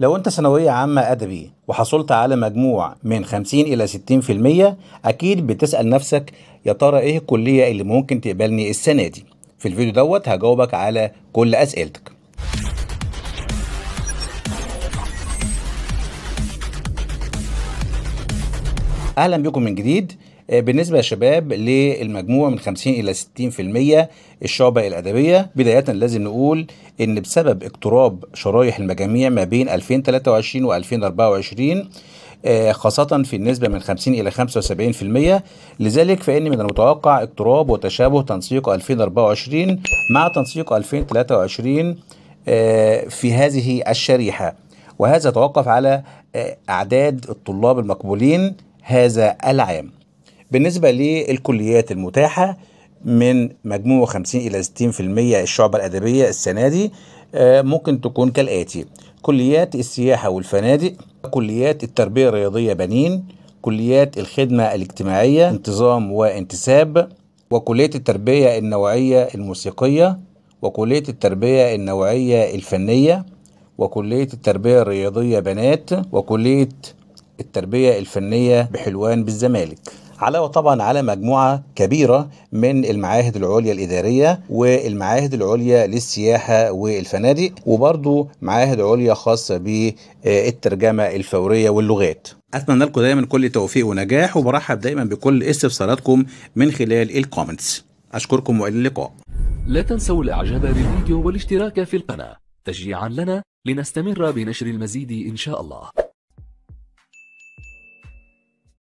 لو أنت ثانوية عامة أدبي وحصلت على مجموع من 50 إلى 60% أكيد بتسأل نفسك يا ترى إيه الكلية اللي ممكن تقبلني السنة دي؟ في الفيديو دوت هجاوبك على كل أسئلتك. أهلا بكم من جديد آه، بالنسبه يا شباب للمجموع من 50 الى 60% الشعبة الأدبية بداية لازم نقول إن بسبب اقتراب شرايح المجاميع ما بين 2023 و 2024 آه، خاصة في النسبة من 50 إلى 75% لذلك فإن من المتوقع اقتراب وتشابه تنسيق 2024 مع تنسيق 2023 آه، في هذه الشريحة وهذا توقف على أعداد الطلاب المقبولين هذا العام بالنسبة للكليات المتاحة من مجموع 50 إلى 60% الشعبة الأدبية السنة دي آه، ممكن تكون كالآتي كليات السياحة والفنادق كليات التربية الرياضية بنين كليات الخدمة الاجتماعية انتظام وانتساب وكلية التربية النوعية الموسيقية وكلية التربية النوعية الفنية وكلية التربية الرياضية بنات وكلية التربية الفنية بحلوان بالزمالك علاوه طبعا على مجموعه كبيره من المعاهد العليا الاداريه والمعاهد العليا للسياحه والفنادق وبرضه معاهد عليا خاصه بالترجمه الفوريه واللغات اتمنى لكم دايما كل توفيق ونجاح وبرحب دايما بكل استفساراتكم من خلال الكومنتس اشكركم والى اللقاء لا تنسوا الاعجاب بالفيديو والاشتراك في القناه تشجيعا لنا لنستمر بنشر المزيد ان شاء الله